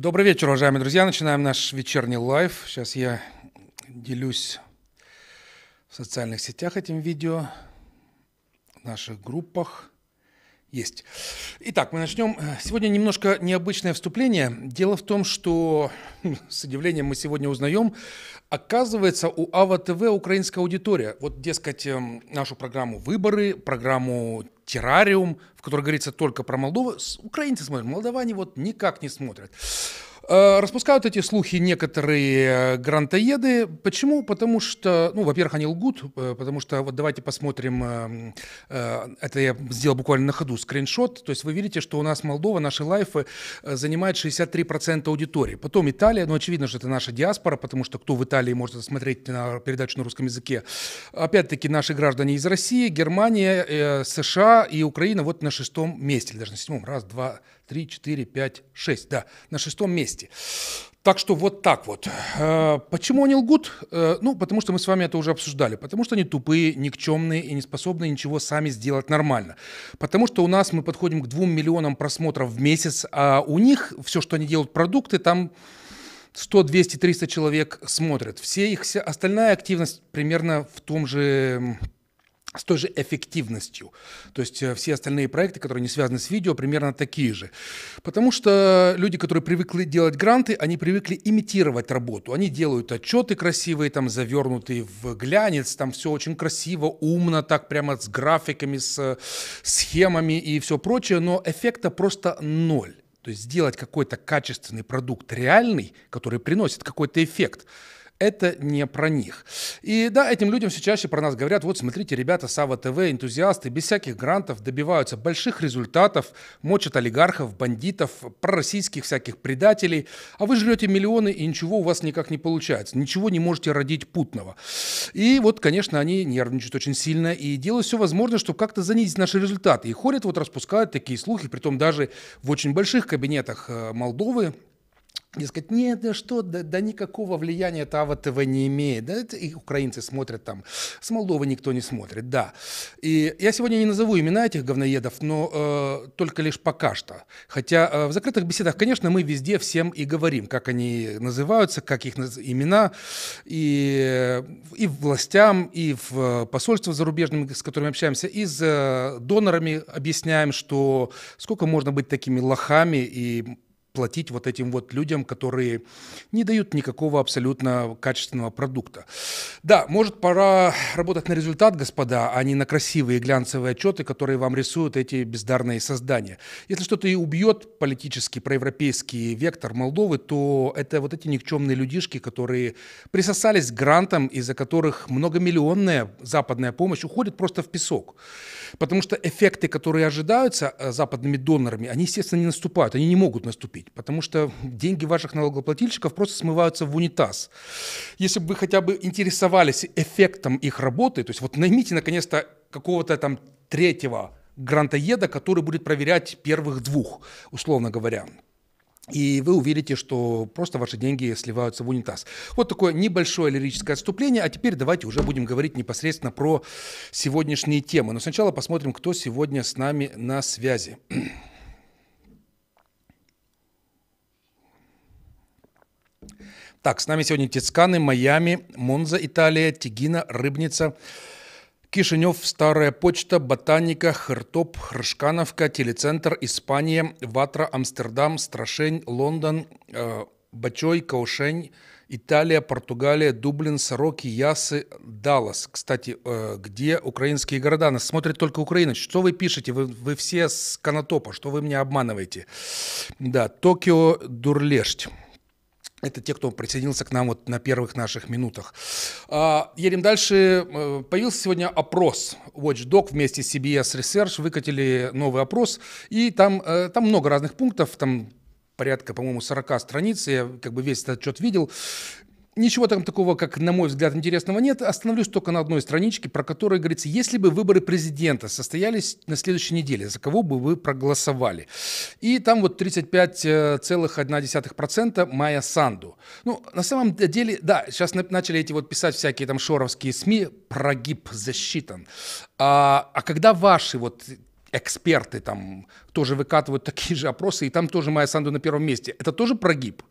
Добрый вечер, уважаемые друзья. Начинаем наш вечерний лайв. Сейчас я делюсь в социальных сетях этим видео, в наших группах. Есть. Итак, мы начнем. Сегодня немножко необычное вступление. Дело в том, что ну, с удивлением мы сегодня узнаем, оказывается, у АВА ТВ украинская аудитория. Вот, дескать, эм, нашу программу «Выборы», программу «Террариум», в которой говорится только про Молдову, украинцы смотрят, молдаване вот никак не смотрят. Э, распускают эти слухи некоторые э, грантоеды. Почему? Потому что, ну, во-первых, они лгут, э, потому что вот давайте посмотрим, это я сделал буквально на ходу скриншот, то есть вы видите, что у нас Молдова, наши лайфы занимает 63% аудитории. Потом Италия, ну, очевидно, что это наша диаспора, потому что кто в Италии может смотреть на передачу на русском языке. Опять-таки наши граждане из России, Германия, США и Украина вот на шестом месте, даже на седьмом. Раз, два, 3, 4, 5, 6, да, на шестом месте. Так что вот так вот. Э, почему они лгут? Э, ну, потому что мы с вами это уже обсуждали. Потому что они тупые, никчемные и не способны ничего сами сделать нормально. Потому что у нас мы подходим к двум миллионам просмотров в месяц, а у них все, что они делают, продукты, там 100, 200, 300 человек смотрят. Все их, вся остальная активность примерно в том же с той же эффективностью. То есть э, все остальные проекты, которые не связаны с видео, примерно такие же. Потому что люди, которые привыкли делать гранты, они привыкли имитировать работу. Они делают отчеты красивые, там завернутые в глянец, там все очень красиво, умно, так прямо с графиками, с э, схемами и все прочее, но эффекта просто ноль. То есть сделать какой-то качественный продукт реальный, который приносит какой-то эффект – это не про них. И да, этим людям все чаще про нас говорят, вот смотрите, ребята Сава ТВ, энтузиасты, без всяких грантов добиваются больших результатов, мочат олигархов, бандитов, пророссийских всяких предателей, а вы жрете миллионы и ничего у вас никак не получается, ничего не можете родить путного. И вот, конечно, они нервничают очень сильно и делают все возможное, чтобы как-то занизить наши результаты. И ходят, вот распускают такие слухи, при том даже в очень больших кабинетах э, Молдовы, и сказать нет, да что, да, да никакого влияния Тава ТВ не имеет. Да, это и украинцы смотрят там. С Молдовы никто не смотрит, да. И я сегодня не назову имена этих говноедов, но э, только лишь пока что. Хотя э, в закрытых беседах, конечно, мы везде всем и говорим, как они называются, как их наз... имена. И, и властям, и в посольство зарубежным, с которыми общаемся, и с э, донорами объясняем, что сколько можно быть такими лохами и платить вот этим вот людям, которые не дают никакого абсолютно качественного продукта. Да, может, пора работать на результат, господа, а не на красивые глянцевые отчеты, которые вам рисуют эти бездарные создания. Если что-то и убьет политический проевропейский вектор Молдовы, то это вот эти никчемные людишки, которые присосались к грантам, из-за которых многомиллионная западная помощь уходит просто в песок. Потому что эффекты, которые ожидаются э, западными донорами, они, естественно, не наступают, они не могут наступить купить, потому что деньги ваших налогоплательщиков просто смываются в унитаз. Если бы вы хотя бы интересовались эффектом их работы, то есть вот наймите наконец-то какого-то там третьего грантоеда, который будет проверять первых двух, условно говоря. И вы увидите, что просто ваши деньги сливаются в унитаз. Вот такое небольшое лирическое отступление. А теперь давайте уже будем говорить непосредственно про сегодняшние темы. Но сначала посмотрим, кто сегодня с нами на связи. Так, с нами сегодня Тицканы, Майами, Монза, Италия, Тигина, Рыбница, Кишинев, Старая почта, Ботаника, Хртоп, Хршкановка, Телецентр, Испания, Ватра, Амстердам, Страшень, Лондон, э, Бачой, Каушень, Италия, Португалия, Дублин, Сороки, Ясы, Даллас. Кстати, э, где украинские города? Нас смотрит только Украина. Что вы пишете? Вы, вы все с канатопа? Что вы меня обманываете? Да, Токио, Дурлешть. Это те, кто присоединился к нам вот на первых наших минутах. А, едем дальше. Э, появился сегодня опрос. Watchdog вместе с CBS Research выкатили новый опрос. И там, э, там много разных пунктов. Там порядка, по-моему, 40 страниц. Я как бы весь этот отчет видел. Ничего там такого, как, на мой взгляд, интересного нет. Остановлюсь только на одной страничке, про которую говорится, если бы выборы президента состоялись на следующей неделе, за кого бы вы проголосовали? И там вот 35,1% Майя Санду. Ну, на самом деле, да, сейчас начали эти вот писать всякие там шоровские СМИ, прогиб засчитан. А, а когда ваши вот эксперты там тоже выкатывают такие же опросы, и там тоже Майя Санду на первом месте, это тоже прогиб?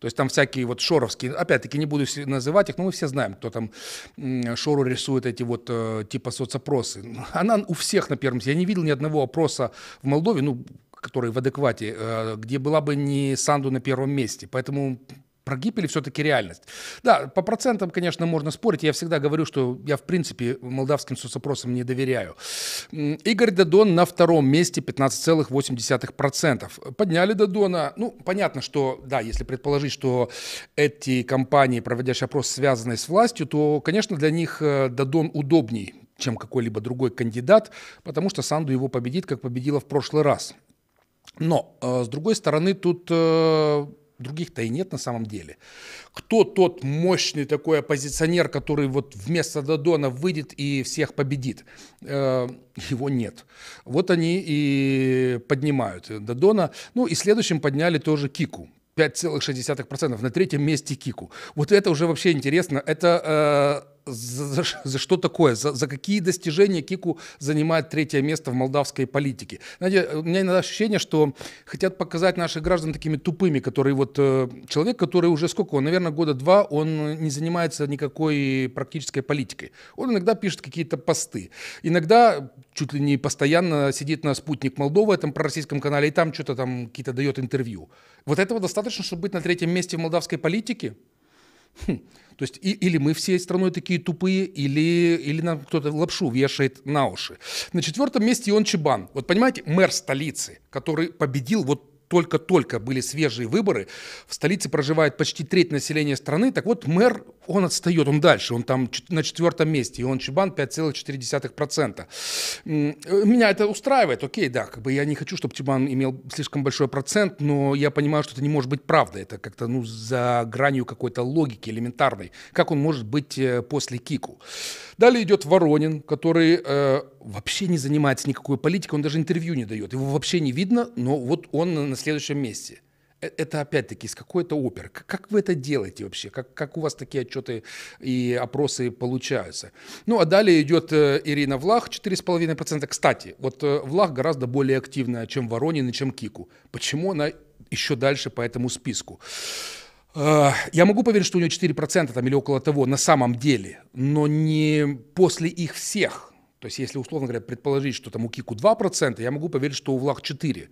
То есть там всякие вот шоровские, опять-таки не буду называть их, но мы все знаем, кто там шору рисует эти вот э, типа соцопросы. Она у всех на первом месте. Я не видел ни одного опроса в Молдове, ну, который в адеквате, э, где была бы не Санду на первом месте. Поэтому про гибель все-таки реальность. Да, по процентам, конечно, можно спорить. Я всегда говорю, что я, в принципе, молдавским соцопросам не доверяю. Игорь Дадон на втором месте 15,8%. Подняли Дадона. Ну, понятно, что, да, если предположить, что эти компании, проводящие опрос, связаны с властью, то, конечно, для них э, Дадон удобней, чем какой-либо другой кандидат, потому что Санду его победит, как победила в прошлый раз. Но, э, с другой стороны, тут э, других-то и нет на самом деле. Кто тот мощный такой оппозиционер, который вот вместо Дадона выйдет и всех победит? Э, его нет. Вот они и поднимают Дадона. Ну и следующим подняли тоже Кику. 5,6%. На третьем месте Кику. Вот это уже вообще интересно. Это э, за, за, за что такое, за, за какие достижения Кику занимает третье место в молдавской политике. Знаете, э, у меня иногда ощущение, что хотят показать наших граждан такими тупыми, которые вот э, человек, который уже сколько, он, наверное, года два, он не занимается никакой практической политикой. Он иногда пишет какие-то посты. Иногда чуть ли не постоянно сидит на спутник Молдовы, этом пророссийском канале, и там что-то там какие-то дает интервью. Вот этого достаточно, чтобы быть на третьем месте в молдавской политике? Хм. То есть и, или мы всей страной такие тупые, или, или нам кто-то лапшу вешает на уши. На четвертом месте Ион Чебан. Вот понимаете, мэр столицы, который победил вот только-только были свежие выборы. В столице проживает почти треть населения страны. Так вот, мэр он отстает, он дальше, он там на четвертом месте, и он Чебан 5,4%. Меня это устраивает, окей, да, как бы я не хочу, чтобы Чебан имел слишком большой процент, но я понимаю, что это не может быть правда, это как-то, ну, за гранью какой-то логики элементарной, как он может быть э, после Кику. Далее идет Воронин, который э, вообще не занимается никакой политикой, он даже интервью не дает, его вообще не видно, но вот он на следующем месте. Э, это опять-таки из какой-то оперы. Как вы это делаете вообще? Как, как у вас такие отчеты и опросы получаются? Ну, а далее идет э, Ирина Влах, 4,5%. Кстати, вот э, Влах гораздо более активная, чем Воронин и чем Кику. Почему она еще дальше по этому списку? Я могу поверить, что у нее 4% там, или около того на самом деле, но не после их всех. То есть, если, условно говоря, предположить, что там у Кику 2%, я могу поверить, что у Влах 4%.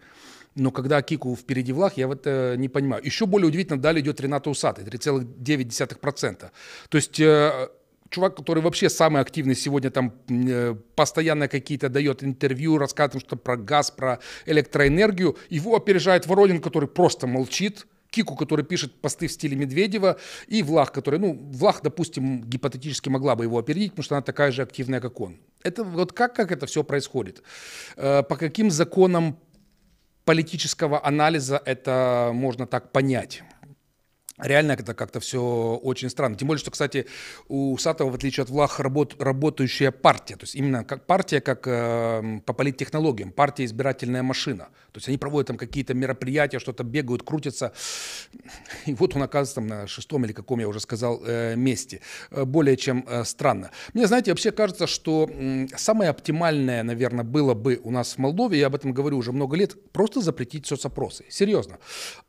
Но когда Кику впереди влах, я в это не понимаю. Еще более удивительно, далее идет Рената Усатый, 3,9%. То есть э, чувак, который вообще самый активный сегодня, там э, постоянно какие-то дает интервью, рассказывает что про газ, про электроэнергию. Его опережает Воронин, который просто молчит. Кику, который пишет посты в стиле Медведева, и Влах, который, ну, Влах, допустим, гипотетически могла бы его опередить, потому что она такая же активная, как он. Это вот как, как это все происходит? Э, по каким законам политического анализа это можно так понять. Реально это как-то все очень странно. Тем более, что, кстати, у Сатова, в отличие от Влах, работ, работающая партия. То есть именно как партия, как э, по политтехнологиям, партия избирательная машина. То есть они проводят там какие-то мероприятия, что-то бегают, крутятся. И вот он оказывается там на шестом или каком, я уже сказал, э, месте. Э, более чем э, странно. Мне, знаете, вообще кажется, что э, самое оптимальное, наверное, было бы у нас в Молдове, я об этом говорю уже много лет, просто запретить соцопросы. Серьезно.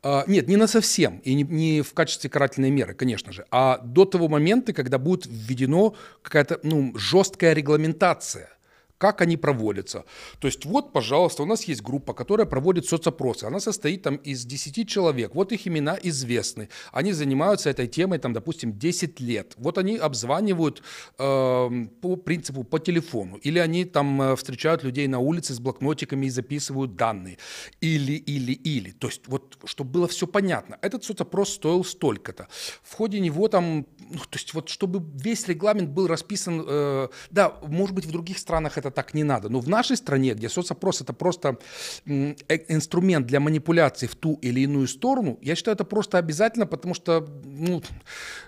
Э, нет, не на совсем и не, не в качестве карательной меры, конечно же, а до того момента, когда будет введено какая-то ну, жесткая регламентация как они проводятся. То есть вот, пожалуйста, у нас есть группа, которая проводит соцопросы. Она состоит там из 10 человек. Вот их имена известны. Они занимаются этой темой, там, допустим, 10 лет. Вот они обзванивают э, по принципу по телефону. Или они там э, встречают людей на улице с блокнотиками и записывают данные. Или, или, или. То есть вот, чтобы было все понятно. Этот соцопрос стоил столько-то. В ходе него там, ну, то есть вот, чтобы весь регламент был расписан, э, да, может быть, в других странах это это так не надо. Но в нашей стране, где соцопрос это просто э, инструмент для манипуляции в ту или иную сторону, я считаю, это просто обязательно, потому что, ну,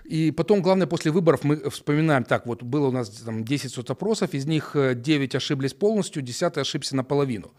и потом, главное, после выборов мы вспоминаем, так, вот было у нас там 10 соцопросов, из них 9 э, ошиблись полностью, 10 ошибся наполовину.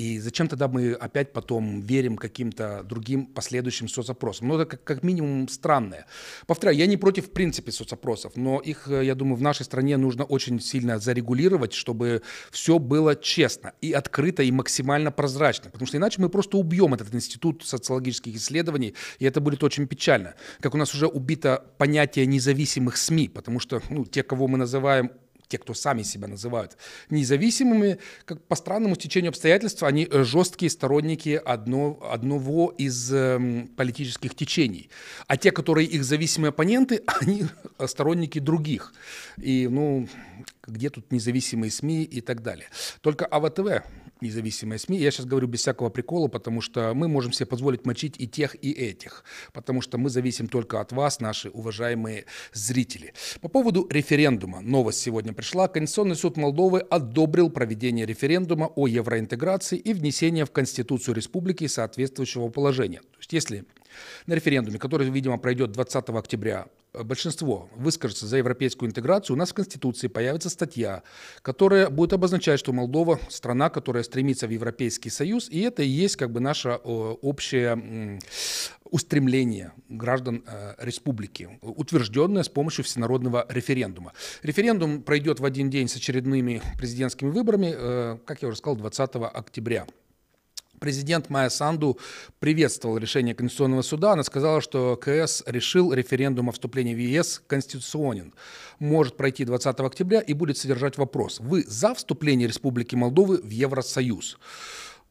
И зачем тогда мы опять потом верим каким-то другим последующим соцопросам? Ну, это как, как минимум странное. Повторяю, я не против в принципе соцопросов, но их, э, я думаю, в нашей стране нужно очень сильно зарегулировать, чтобы все было честно и открыто, и максимально прозрачно. Потому что иначе мы просто убьем этот институт социологических исследований, и это будет очень печально. Как у нас уже убито понятие независимых СМИ, потому что ну, те, кого мы называем те, кто сами себя называют независимыми, как по странному стечению обстоятельств, они э, жесткие сторонники одно, одного из э, политических течений. А те, которые их зависимые оппоненты, они э, сторонники других. И, ну, где тут независимые СМИ и так далее. Только АВТВ независимые СМИ. Я сейчас говорю без всякого прикола, потому что мы можем себе позволить мочить и тех, и этих, потому что мы зависим только от вас, наши уважаемые зрители. По поводу референдума. Новость сегодня пришла. Конституционный суд Молдовы одобрил проведение референдума о евроинтеграции и внесение в Конституцию Республики соответствующего положения. То есть если на референдуме, который, видимо, пройдет 20 октября, э, большинство выскажется за европейскую интеграцию, у нас в Конституции появится статья, которая будет обозначать, что Молдова – страна, которая стремится в Европейский Союз, и это и есть как бы наше э, общее устремление граждан э, республики, утвержденное с помощью всенародного референдума. Референдум пройдет в один день с очередными президентскими выборами, как я уже сказал, 20 октября. Президент Майя Санду приветствовал решение Конституционного суда. Она сказала, что КС решил референдум о вступлении в ЕС конституционен. Может пройти 20 октября и будет содержать вопрос. Вы за вступление Республики Молдовы в Евросоюз?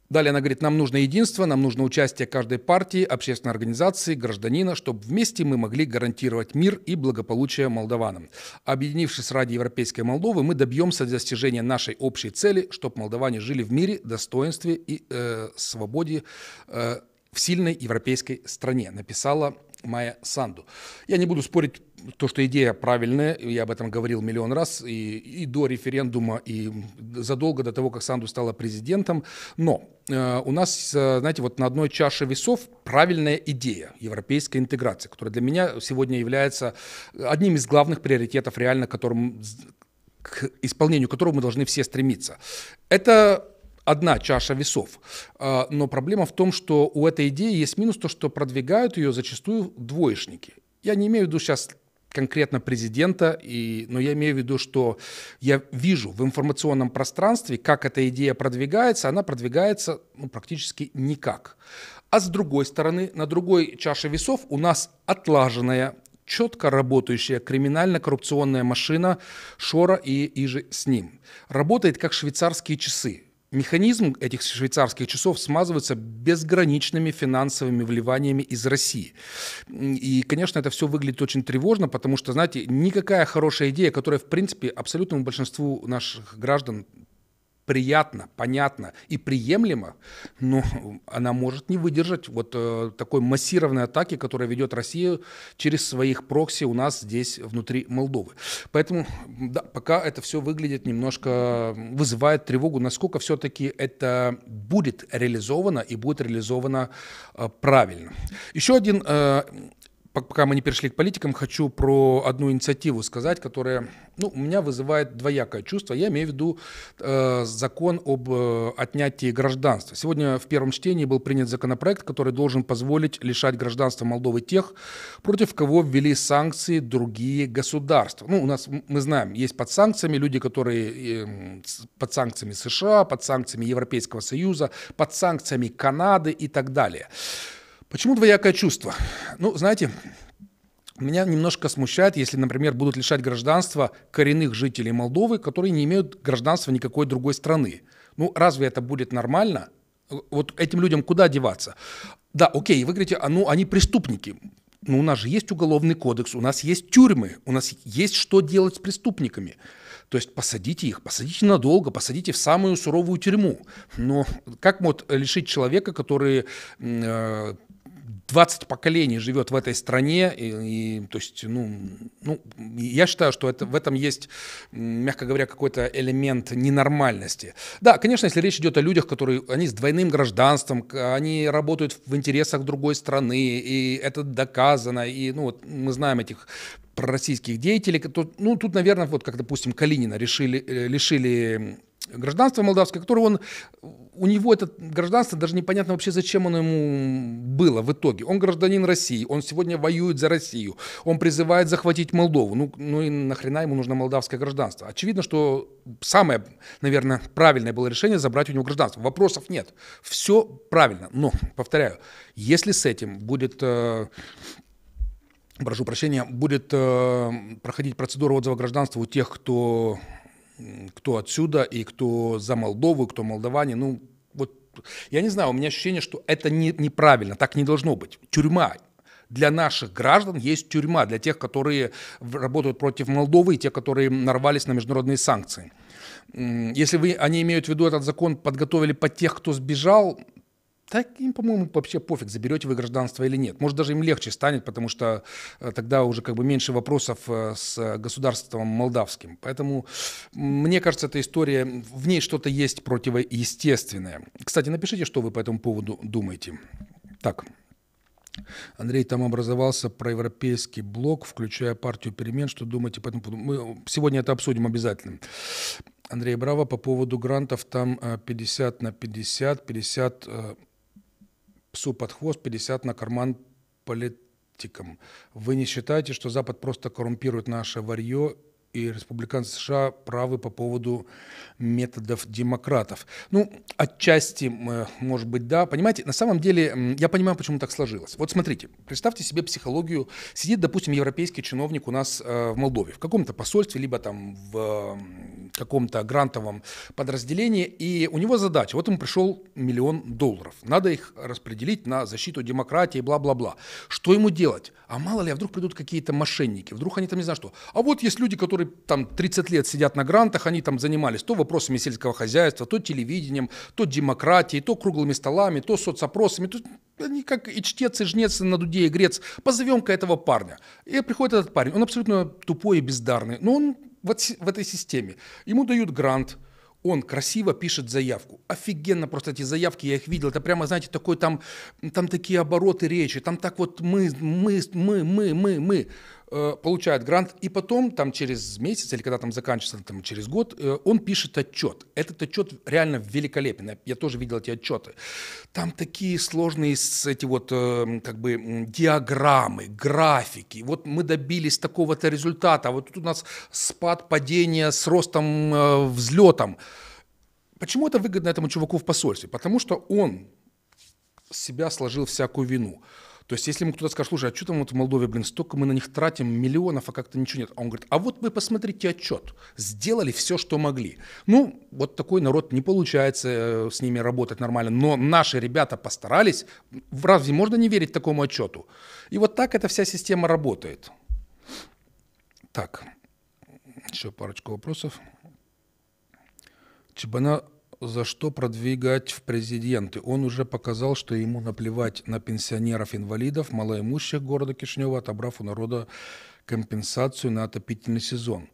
Далее она говорит, нам нужно единство, нам нужно участие каждой партии, общественной организации, гражданина, чтобы вместе мы могли гарантировать мир и благополучие молдаванам. Объединившись ради Европейской Молдовы, мы добьемся достижения нашей общей цели, чтобы молдаване жили в мире, достоинстве и э, свободе э, в сильной европейской стране, написала Майя Санду. Я не буду спорить то, что идея правильная, я об этом говорил миллион раз, и, и до референдума, и задолго до того, как Санду стала президентом, но э, у нас, э, знаете, вот на одной чаше весов правильная идея европейской интеграции, которая для меня сегодня является одним из главных приоритетов, реально, которым, к исполнению которого мы должны все стремиться. Это одна чаша весов. Э, но проблема в том, что у этой идеи есть минус то, что продвигают ее зачастую двоечники. Я не имею в виду сейчас конкретно президента, и, но я имею в виду, что я вижу в информационном пространстве, как эта идея продвигается, она продвигается ну, практически никак. А с другой стороны, на другой чаше весов у нас отлаженная, четко работающая криминально-коррупционная машина Шора и Ижи с ним. Работает как швейцарские часы Механизм этих швейцарских часов смазывается безграничными финансовыми вливаниями из России. И, конечно, это все выглядит очень тревожно, потому что, знаете, никакая хорошая идея, которая, в принципе, абсолютному большинству наших граждан приятно, понятно и приемлемо, но она может не выдержать вот э, такой массированной атаки, которая ведет Россию через своих прокси у нас здесь внутри Молдовы. Поэтому да, пока это все выглядит немножко, вызывает тревогу, насколько все-таки это будет реализовано и будет реализовано э, правильно. Еще один э, пока мы не перешли к политикам, хочу про одну инициативу сказать, которая ну, у меня вызывает двоякое чувство. Я имею в виду э, закон об э, отнятии гражданства. Сегодня в первом чтении был принят законопроект, который должен позволить лишать гражданства Молдовы тех, против кого ввели санкции другие государства. Ну, у нас, мы знаем, есть под санкциями люди, которые э, под санкциями США, под санкциями Европейского Союза, под санкциями Канады и так далее. Почему двоякое чувство? Ну, знаете, меня немножко смущает, если, например, будут лишать гражданства коренных жителей Молдовы, которые не имеют гражданства никакой другой страны. Ну, разве это будет нормально? Вот этим людям куда деваться? Да, окей, вы говорите, а ну они преступники. Ну, у нас же есть уголовный кодекс, у нас есть тюрьмы, у нас есть что делать с преступниками. То есть посадите их, посадите надолго, посадите в самую суровую тюрьму. Но как вот лишить человека, который э, 20 поколений живет в этой стране, и, и то есть, ну, ну, я считаю, что это, в этом есть, мягко говоря, какой-то элемент ненормальности. Да, конечно, если речь идет о людях, которые, они с двойным гражданством, они работают в интересах другой страны, и это доказано, и, ну, вот мы знаем этих российских деятелей, то, ну, тут, наверное, вот как, допустим, Калинина решили, э, лишили гражданство молдавское, которое он, у него это гражданство, даже непонятно вообще, зачем оно ему было в итоге. Он гражданин России, он сегодня воюет за Россию, он призывает захватить Молдову. Ну, ну и нахрена ему нужно молдавское гражданство? Очевидно, что самое, наверное, правильное было решение забрать у него гражданство. Вопросов нет. Все правильно. Но, повторяю, если с этим будет э, прошу прощения, будет э, проходить процедура отзыва гражданства у тех, кто кто отсюда и кто за Молдову, кто молдаване, ну, вот, я не знаю, у меня ощущение, что это не, неправильно, так не должно быть. Тюрьма, для наших граждан есть тюрьма, для тех, которые работают против Молдовы и те, которые нарвались на международные санкции. Если вы, они имеют в виду этот закон, подготовили под тех, кто сбежал, так им, по-моему, вообще пофиг, заберете вы гражданство или нет. Может, даже им легче станет, потому что э, тогда уже как бы меньше вопросов э, с государством молдавским. Поэтому, мне кажется, эта история, в ней что-то есть противоестественное. Кстати, напишите, что вы по этому поводу думаете. Так, Андрей, там образовался проевропейский блок, включая партию перемен. Что думаете по этому поводу? Мы сегодня это обсудим обязательно. Андрей Браво, по поводу грантов там 50 э, на 50, 50 псу под хвост, 50 на карман политикам. Вы не считаете, что Запад просто коррумпирует наше варье и республиканцы США правы по поводу методов демократов. Ну, отчасти, э, может быть, да. Понимаете, на самом деле, я понимаю, почему так сложилось. Вот смотрите, представьте себе психологию. Сидит, допустим, европейский чиновник у нас э, в Молдове, в каком-то посольстве, либо там в каком-то грантовом подразделении, и у него задача, вот ему пришел миллион долларов, надо их распределить на защиту демократии, бла-бла-бла. Что ему делать? А мало ли, а вдруг придут какие-то мошенники, вдруг они там не знаю что. А вот есть люди, которые там 30 лет сидят на грантах, они там занимались то вопросами сельского хозяйства, то телевидением, то демократией, то круглыми столами, то соцопросами, то они как и чтец, и жнец, и на дуде, и грец. Позовем-ка этого парня. И приходит этот парень. Он абсолютно тупой и бездарный. Но он вот в этой системе. Ему дают грант, он красиво пишет заявку. Офигенно просто эти заявки, я их видел. Это прямо, знаете, такой там, там такие обороты речи, там так вот мы, мы, мы, мы, мы, мы. Э, получает грант, и потом, там, через месяц или когда там заканчивается, там, через год, э, он пишет отчет. Этот отчет реально великолепен. Я тоже видел эти отчеты. Там такие сложные эти вот, э, как бы, диаграммы, графики. Вот мы добились такого-то результата. А вот тут у нас спад, падение с ростом, взлетом. Почему это выгодно этому чуваку в посольстве? Потому что он с себя сложил всякую вину. То есть, если ему кто-то скажет, слушай, а что там вот в Молдове, блин, столько мы на них тратим миллионов, а как-то ничего нет. А он говорит, а вот вы посмотрите отчет. Сделали все, что могли. Ну, вот такой народ, не получается э, с ними работать нормально. Но наши ребята постарались. Разве можно не верить такому отчету? И вот так эта вся система работает. Так, еще парочку вопросов. Чебана за что продвигать в президенты. Он уже показал, что ему наплевать на пенсионеров, инвалидов, малоимущих города Кишнева, отобрав у народа компенсацию на отопительный сезон.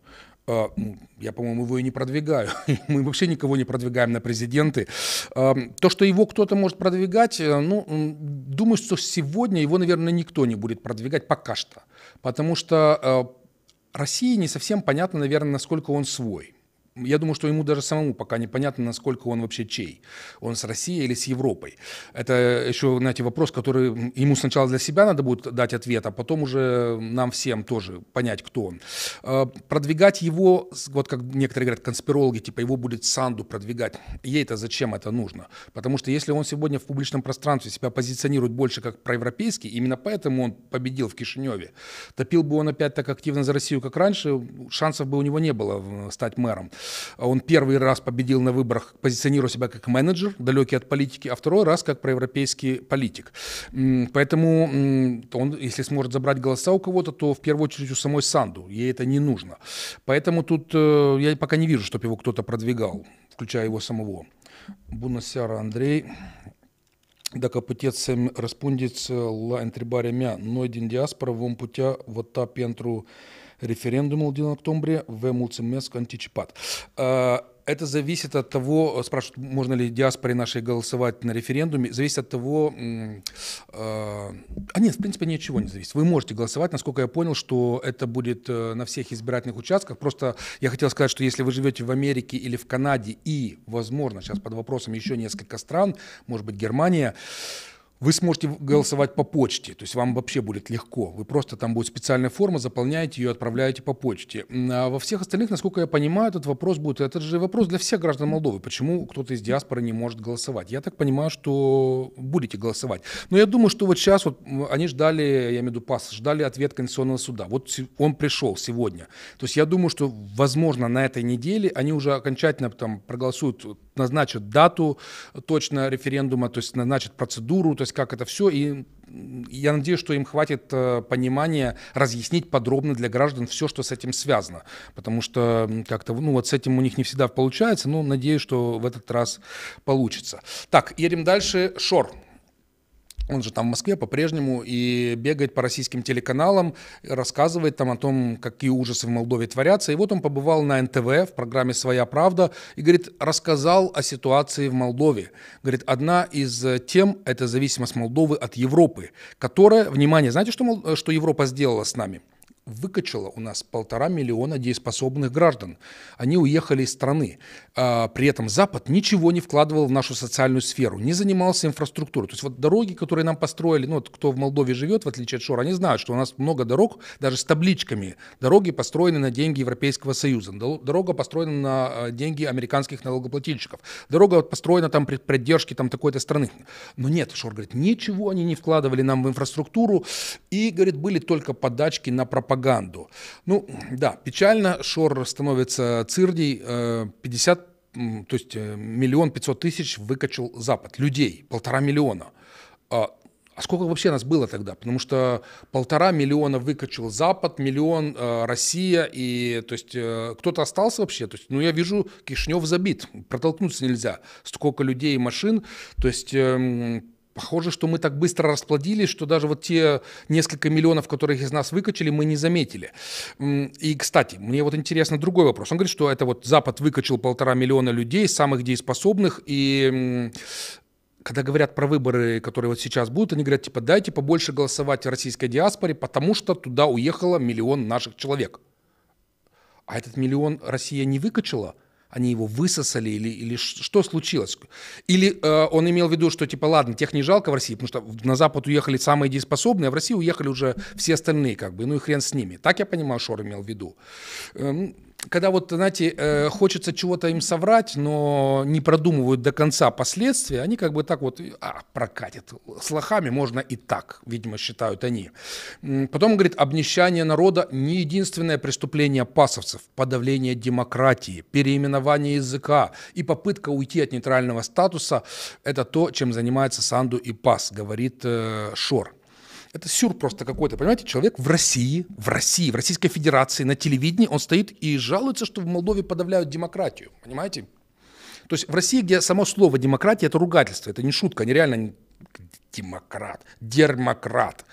А, ну, я, по-моему, его и не продвигаю. Мы вообще никого не продвигаем на президенты. А, то, что его кто-то может продвигать, э, ну, думаю, что сегодня его, наверное, никто не будет продвигать пока что. Потому что э, России не совсем понятно, наверное, насколько он свой я думаю, что ему даже самому пока непонятно, насколько он вообще чей. Он с Россией или с Европой. Это еще, знаете, вопрос, который ему сначала для себя надо будет дать ответ, а потом уже нам всем тоже понять, кто он. А, продвигать его, вот как некоторые говорят, конспирологи, типа его будет Санду продвигать. Ей-то зачем это нужно? Потому что если он сегодня в публичном пространстве себя позиционирует больше как проевропейский, именно поэтому он победил в Кишиневе. Топил бы он опять так активно за Россию, как раньше, шансов бы у него не было э, стать мэром. Он первый раз победил на выборах, позиционируя себя как менеджер, далекий от политики, а второй раз как проевропейский политик. Поэтому он, если сможет забрать голоса у кого-то, то в первую очередь у самой Санду. Ей это не нужно. Поэтому тут э, я пока не вижу, чтобы его кто-то продвигал, включая его самого. Бунасяра Андрей, dacă puteți să-mi răspundeți la întrebarea mea, noi din diaspora vom putea vota Референдума в октябре, в mulțumesc anticipat. А, это зависит от того, спрашивают, можно ли диаспоре нашей голосовать на референдуме, зависит от того, а, а нет, в принципе, ничего не зависит. Вы можете голосовать, насколько я понял, что это будет э, на всех избирательных участках. Просто я хотел сказать, что если вы живете в Америке или в Канаде и, возможно, сейчас под вопросом еще несколько стран, может быть, Германия, вы сможете голосовать по почте, то есть вам вообще будет легко. Вы просто там будет специальная форма, заполняете ее, отправляете по почте. А во всех остальных, насколько я понимаю, этот вопрос будет, это же вопрос для всех граждан Молдовы, почему кто-то из диаспоры не может голосовать. Я так понимаю, что будете голосовать. Но я думаю, что вот сейчас вот они ждали, я имею в виду ПАС, ждали ответ Конституционного суда. Вот он пришел сегодня. То есть я думаю, что, возможно, на этой неделе они уже окончательно там проголосуют назначат дату точно референдума, то есть назначат процедуру, то есть как это все. И я надеюсь, что им хватит э, понимания разъяснить подробно для граждан все, что с этим связано. Потому что как-то, ну вот с этим у них не всегда получается, но надеюсь, что в этот раз получится. Так, едем дальше. Шор он же там в Москве по-прежнему и бегает по российским телеканалам, рассказывает там о том, какие ужасы в Молдове творятся. И вот он побывал на НТВ в программе «Своя правда» и, говорит, рассказал о ситуации в Молдове. Говорит, одна из тем – это зависимость Молдовы от Европы, которая, внимание, знаете, что, что Европа сделала с нами – выкачала у нас полтора миллиона дееспособных граждан. Они уехали из страны. А, при этом Запад ничего не вкладывал в нашу социальную сферу, не занимался инфраструктурой. То есть вот дороги, которые нам построили, ну вот кто в Молдове живет, в отличие от Шора, они знают, что у нас много дорог, даже с табличками. Дороги построены на деньги Европейского Союза, дорога построена на а, деньги американских налогоплательщиков, дорога вот построена там при поддержке там такой-то страны. Но нет, Шор говорит, ничего они не вкладывали нам в инфраструктуру. И, говорит, были только подачки на пропаганду пропаганду. Ну, да, печально, Шор становится цирней, 50, э, то есть э, миллион пятьсот тысяч выкачал Запад, людей, полтора миллиона. А, а сколько вообще нас было тогда? Потому что полтора миллиона выкачал Запад, миллион э, Россия, и то есть э, кто-то остался вообще. То есть, ну я вижу, Кишнев забит, протолкнуться нельзя. Сколько людей и машин, то есть э, Похоже, что мы так быстро расплодились, что даже вот те несколько миллионов, которых из нас выкачали, мы не заметили. И, кстати, мне вот интересно другой вопрос. Он говорит, что это вот Запад выкачал полтора миллиона людей, самых дееспособных, и когда говорят про выборы, которые вот сейчас будут, они говорят, типа, дайте побольше голосовать в российской диаспоре, потому что туда уехало миллион наших человек. А этот миллион Россия не выкачала – они его высосали или, или что случилось? Или э, он имел в виду, что типа ладно, тех не жалко в России, потому что на Запад уехали самые дееспособные, а в Россию уехали уже все остальные, как бы, ну и хрен с ними. Так я понимаю, Шор имел в виду. Эм, когда вот, знаете, э, хочется чего-то им соврать, но не продумывают до конца последствия, они как бы так вот, а, прокатит. С лохами можно и так, видимо, считают они. Потом, говорит, обнищание народа – не единственное преступление пасовцев, подавление демократии, переименование языка и попытка уйти от нейтрального статуса – это то, чем занимается Санду и Пас, говорит э, Шор это сюр просто какой-то, понимаете? Человек в России, в России, в Российской Федерации на телевидении, он стоит и жалуется, что в Молдове подавляют демократию, понимаете? То есть в России, где само слово демократия, это ругательство, это не шутка, реально демократ, дермократ.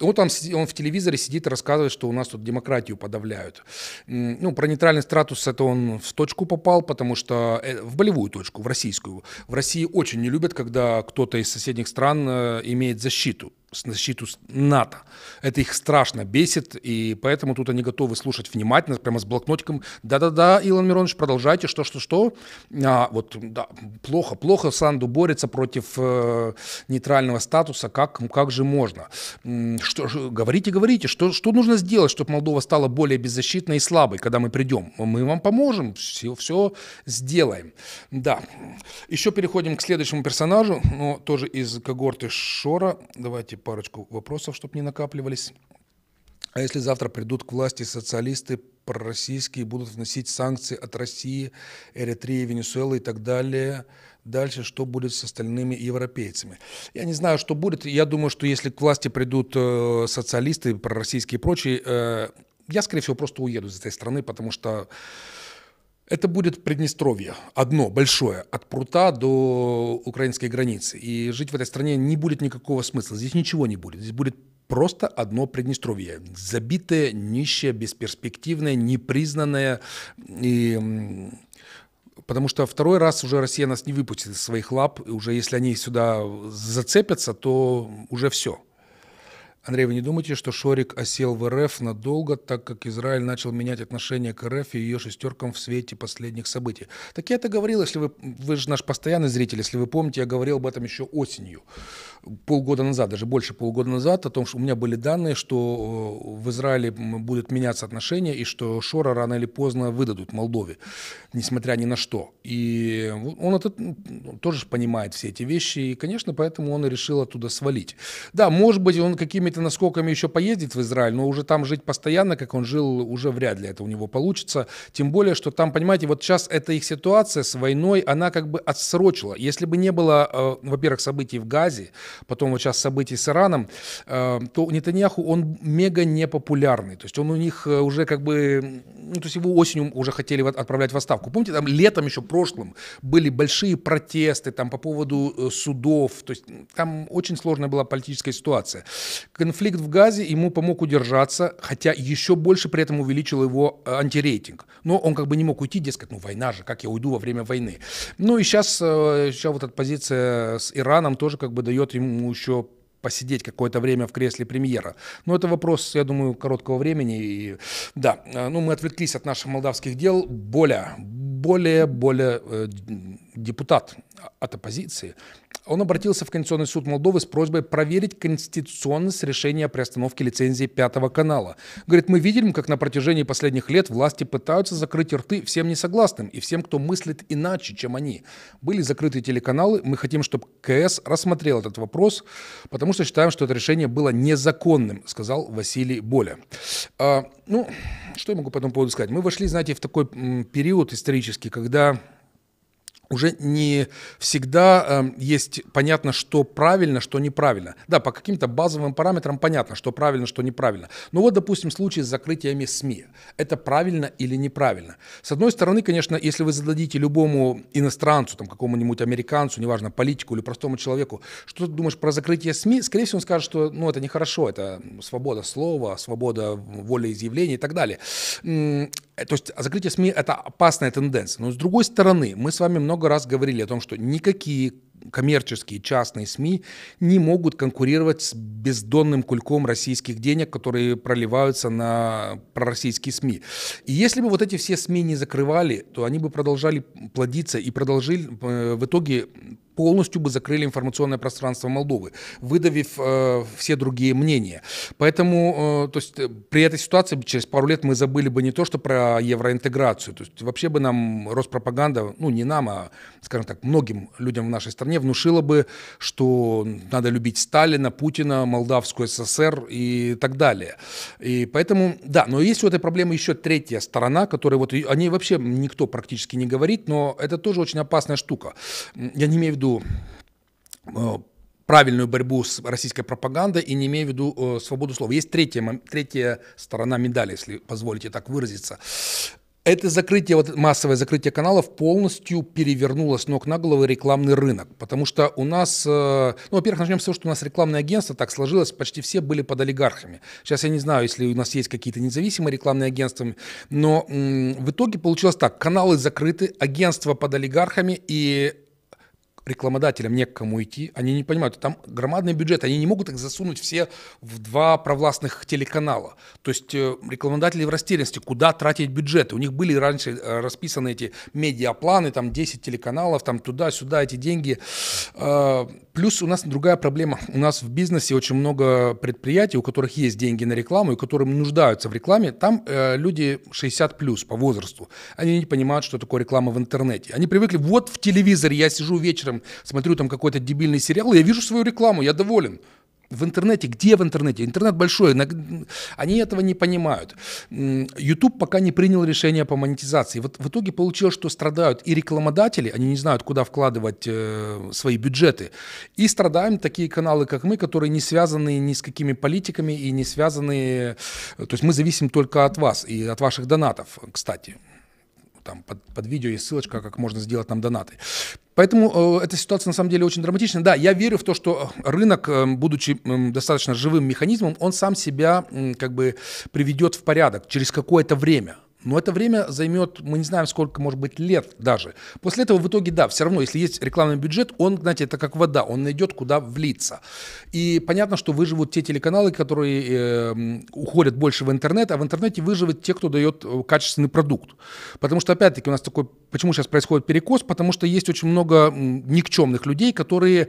Вот там он в телевизоре сидит и рассказывает, что у нас тут демократию подавляют. Ну, про нейтральный статус это он в точку попал, потому что э, в болевую точку, в российскую. В России очень не любят, когда кто-то из соседних стран э, имеет защиту защиту НАТО. Это их страшно бесит, и поэтому тут они готовы слушать внимательно, прямо с блокнотиком. Да-да-да, Илон Миронович, продолжайте, что-что-что. А, вот да, плохо, плохо Санду борется против э, нейтрального статуса, как, как же можно? Что, говорите, говорите, что, что нужно сделать, чтобы Молдова стала более беззащитной и слабой, когда мы придем? Мы вам поможем, все, все сделаем. Да. Еще переходим к следующему персонажу, но тоже из когорты Шора. Давайте парочку вопросов, чтобы не накапливались. А если завтра придут к власти социалисты пророссийские, будут вносить санкции от России, Эритрии, Венесуэлы и так далее, дальше что будет с остальными европейцами? Я не знаю, что будет. Я думаю, что если к власти придут э, социалисты, пророссийские и прочие, э, я, скорее всего, просто уеду из этой страны, потому что это будет Приднестровье, одно большое, от прута до украинской границы. И жить в этой стране не будет никакого смысла. Здесь ничего не будет. Здесь будет просто одно Приднестровье. Забитое, нищее, бесперспективное, непризнанное. И Потому что второй раз уже Россия нас не выпустит из своих лап. И уже если они сюда зацепятся, то уже все. Андрей, вы не думаете, что Шорик осел в РФ надолго, так как Израиль начал менять отношение к РФ и ее шестеркам в свете последних событий? Так я это говорил, если вы, вы же наш постоянный зритель, если вы помните, я говорил об этом еще осенью полгода назад, даже больше полгода назад, о том, что у меня были данные, что э, в Израиле будут меняться отношения, и что Шора рано или поздно выдадут Молдове, несмотря ни на что. И э, он это тоже понимает все эти вещи, и, конечно, поэтому он и решил оттуда свалить. Да, может быть, он какими-то наскоками еще поездит в Израиль, но уже там жить постоянно, как он жил, уже вряд ли это у него получится. Тем более, что там, понимаете, вот сейчас эта их ситуация с войной, она как бы отсрочила. Если бы не было, э, во-первых, событий в Газе, потом вот сейчас событий с Ираном, э, то Нетаньяху, он мега непопулярный. То есть он у них э, уже как бы, ну, то есть его осенью уже хотели отправлять в отставку. Помните, там летом еще прошлым были большие протесты там по поводу э, судов. То есть там очень сложная была политическая ситуация. Конфликт в Газе ему помог удержаться, хотя еще больше при этом увеличил его антирейтинг. Но он как бы не мог уйти, дескать, ну война же, как я уйду во время войны. Ну и сейчас, сейчас вот эта позиция с Ираном тоже как бы дает ему ему еще посидеть какое-то время в кресле премьера. Но это вопрос, я думаю, короткого времени. И, да, э, ну мы отвлеклись от наших молдавских дел. Более, более, более э, депутат от оппозиции, он обратился в Конституционный суд Молдовы с просьбой проверить конституционность решения о приостановке лицензии Пятого канала. Говорит, мы видим, как на протяжении последних лет власти пытаются закрыть рты всем несогласным и всем, кто мыслит иначе, чем они. Были закрыты телеканалы, мы хотим, чтобы КС рассмотрел этот вопрос, потому что считаем, что это решение было незаконным, сказал Василий Боля. А, ну, что я могу по этому поводу сказать? Мы вошли, знаете, в такой период исторический, когда уже не всегда э, есть понятно, что правильно, что неправильно. Да, по каким-то базовым параметрам понятно, что правильно, что неправильно. Но вот, допустим, случай с закрытиями СМИ. Это правильно или неправильно? С одной стороны, конечно, если вы зададите любому иностранцу, там, какому-нибудь американцу, неважно, политику или простому человеку, что ты думаешь про закрытие СМИ, скорее всего, он скажет, что ну, это нехорошо, это свобода слова, свобода волеизъявления и так далее. Э, то есть а закрытие СМИ – это опасная тенденция. Но с другой стороны, мы с вами много раз говорили о том, что никакие коммерческие частные СМИ не могут конкурировать с бездонным кульком российских денег, которые проливаются на пророссийские СМИ. И если бы вот эти все СМИ не закрывали, то они бы продолжали плодиться и продолжили э, в итоге полностью бы закрыли информационное пространство Молдовы, выдавив э, все другие мнения. Поэтому, э, то есть э, при этой ситуации через пару лет мы забыли бы не то, что про евроинтеграцию, то есть вообще бы нам Роспропаганда, ну не нам, а, скажем так, многим людям в нашей стране стране внушила бы, что надо любить Сталина, Путина, Молдавскую ССР и так далее. И поэтому, да, но есть у этой проблемы еще третья сторона, которая вот, о ней вообще никто практически не говорит, но это тоже очень опасная штука. Я не имею в виду э, правильную борьбу с российской пропагандой и не имею в виду э, свободу слова. Есть третья, третья сторона медали, если позволите так выразиться это закрытие, вот массовое закрытие каналов полностью перевернуло с ног на голову рекламный рынок, потому что у нас, э, ну, во-первых, начнем с того, что у нас рекламные агентства так сложилось, почти все были под олигархами. Сейчас я не знаю, если у нас есть какие-то независимые рекламные агентства, но м- в итоге получилось так, каналы закрыты, агентства под олигархами, и рекламодателям не к кому идти, они не понимают, там громадный бюджет, они не могут их засунуть все в два провластных телеканала. То есть э, рекламодатели в растерянности, куда тратить бюджеты. У них были раньше э, расписаны эти медиапланы, там 10 телеканалов, там туда-сюда эти деньги. А, плюс у нас другая проблема. У нас в бизнесе очень много предприятий, у которых есть деньги на рекламу, и которым нуждаются в рекламе. Там э, люди 60 плюс по возрасту. Они не понимают, что такое реклама в интернете. Они привыкли, вот в телевизоре я сижу вечером, там смотрю там какой-то дебильный сериал, я вижу свою рекламу, я доволен. В интернете, где в интернете? Интернет большой, они этого не понимают. YouTube пока не принял решение по монетизации. Вот в итоге получилось, что страдают и рекламодатели, они не знают, куда вкладывать э, свои бюджеты, и страдаем такие каналы, как мы, которые не связаны ни с какими политиками и не связаны... Э, то есть мы зависим только от вас и от ваших донатов, кстати там под, под видео есть ссылочка, как можно сделать там донаты. Поэтому э, эта ситуация на самом деле очень драматичная. Да, я верю в то, что э, рынок, э, будучи э, достаточно живым механизмом, он сам себя э, как бы приведет в порядок через какое-то время. Но это время займет, мы не знаем, сколько, может быть, лет даже. После этого в итоге, да, все равно, если есть рекламный бюджет, он, знаете, это как вода, он найдет, куда влиться. И понятно, что выживут те телеканалы, которые э, уходят больше в интернет, а в интернете выживут те, кто дает э, качественный продукт. Потому что, опять-таки, у нас такой, почему сейчас происходит перекос? Потому что есть очень много никчемных людей, которые,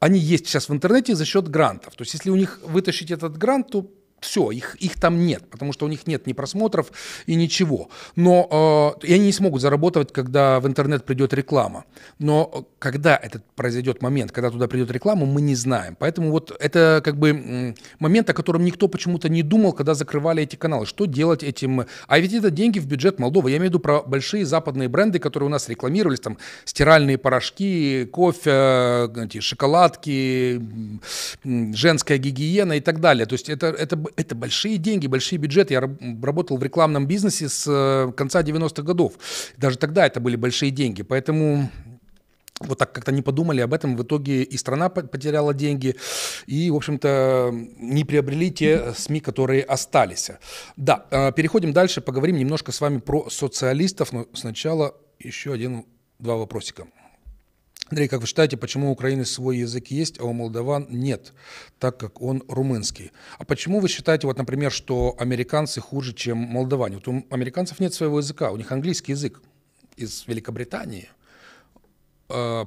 они есть сейчас в интернете за счет грантов. То есть, если у них вытащить этот грант, то все, их, их там нет, потому что у них нет ни просмотров и ничего. Но э, и они не смогут заработать, когда в интернет придет реклама. Но э, когда этот произойдет момент, когда туда придет реклама, мы не знаем. Поэтому вот это как бы момент, о котором никто почему-то не думал, когда закрывали эти каналы. Что делать этим? А ведь это деньги в бюджет Молдовы. Я имею в виду про большие западные бренды, которые у нас рекламировались, там стиральные порошки, кофе, шоколадки, женская гигиена и так далее. То есть это, это, это большие деньги, большие бюджеты. Я работал в рекламном бизнесе с э, конца 90-х годов. Даже тогда это были большие деньги. Поэтому вот так как-то не подумали об этом, в итоге и страна потеряла деньги, и, в общем-то, не приобрели те э, СМИ, которые остались. Да, э, переходим дальше, поговорим немножко с вами про социалистов, но сначала еще один, два вопросика. Андрей, как вы считаете, почему у Украины свой язык есть, а у молдаван нет, так как он румынский? А почему вы считаете, вот, например, что американцы хуже, чем молдаване? Вот у американцев нет своего языка, у них английский язык из Великобритании. А,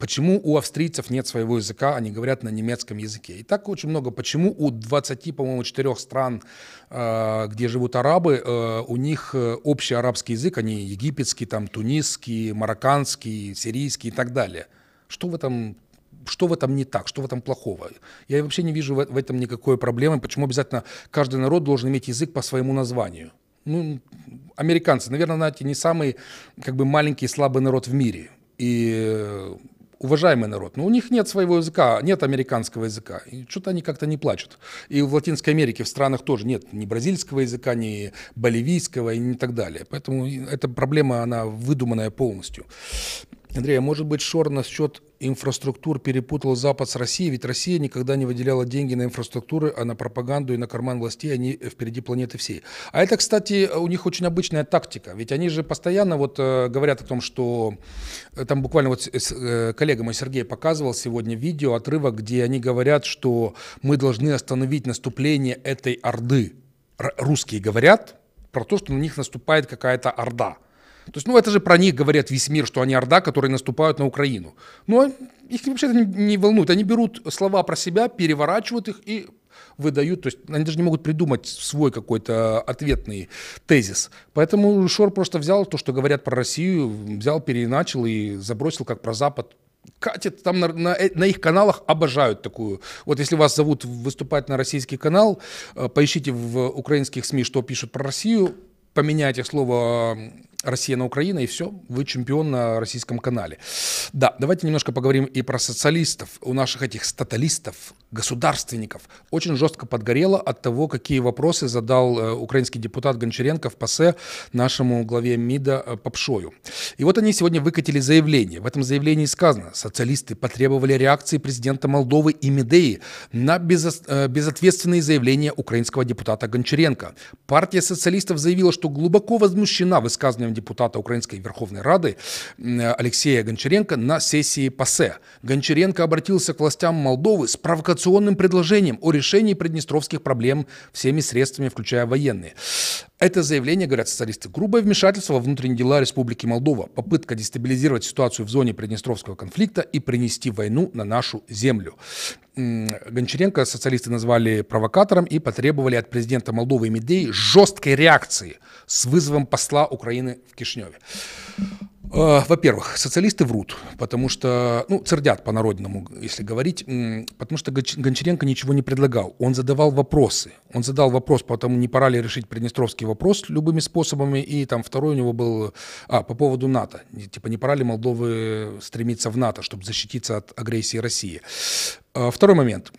Почему у австрийцев нет своего языка, они говорят на немецком языке? И так очень много. Почему у 20, по-моему, четырех стран, э, где живут арабы, э, у них э, общий арабский язык, они египетский, там, тунисский, марокканский, сирийский и так далее. Что в этом что в этом не так, что в этом плохого. Я вообще не вижу в этом никакой проблемы, почему обязательно каждый народ должен иметь язык по своему названию. Ну, американцы, наверное, знаете, не самый как бы маленький и слабый народ в мире. И уважаемый народ, но у них нет своего языка, нет американского языка. И что-то они как-то не плачут. И в Латинской Америке, в странах тоже нет ни бразильского языка, ни боливийского и не так далее. Поэтому эта проблема, она выдуманная полностью. Андрей, а может быть Шор насчет инфраструктур перепутал Запад с Россией? Ведь Россия никогда не выделяла деньги на инфраструктуры, а на пропаганду и на карман властей они впереди планеты всей. А это, кстати, у них очень обычная тактика. Ведь они же постоянно вот э, говорят о том, что... Э, там буквально вот э, коллега мой Сергей показывал сегодня видео, отрывок, где они говорят, что мы должны остановить наступление этой орды. Русские говорят про то, что на них наступает какая-то орда. То есть, ну, это же про них говорят весь мир, что они орда, которые наступают на Украину. Но ну, а их вообще это не, не волнует. Они берут слова про себя, переворачивают их и выдают. То есть они даже не могут придумать свой какой-то ответный тезис. Поэтому Шор просто взял то, что говорят про Россию, взял, переиначил и забросил как про Запад катит, там на, на, на их каналах обожают такую. Вот если вас зовут выступать на российский канал, э, поищите в украинских СМИ, что пишут про Россию, поменяйте слово Россия на Украине и все, вы чемпион на российском канале. Да, давайте немножко поговорим и про социалистов. У наших этих статалистов, государственников очень жестко подгорело от того, какие вопросы задал э, украинский депутат Гончаренко в ПАСЕ нашему главе МИДа э, Попшою. И вот они сегодня выкатили заявление. В этом заявлении сказано, социалисты потребовали реакции президента Молдовы и Медеи на безос... Э, безответственные заявления украинского депутата Гончаренко. Партия социалистов заявила, что глубоко возмущена высказанными избранием депутата Украинской Верховной Рады Алексея Гончаренко на сессии ПАСЕ. Гончаренко обратился к властям Молдовы с провокационным предложением о решении приднестровских проблем всеми средствами, включая военные. Это заявление, говорят социалисты, грубое вмешательство во внутренние дела Республики Молдова, попытка дестабилизировать ситуацию в зоне Приднестровского конфликта и принести войну на нашу землю. Гончаренко социалисты назвали провокатором и потребовали от президента Молдовы и Медей жесткой реакции с вызовом посла Украины в Кишиневе. Э, во-первых, социалисты врут, потому что, ну, цердят по-народному, если говорить, потому что Гончаренко ничего не предлагал. Он задавал вопросы. Он задал вопрос, потому не пора ли решить приднестровский вопрос любыми способами. И там второй у него был, а, по поводу НАТО. Типа, не пора ли Молдовы стремиться в НАТО, чтобы защититься от агрессии России. Э, второй момент.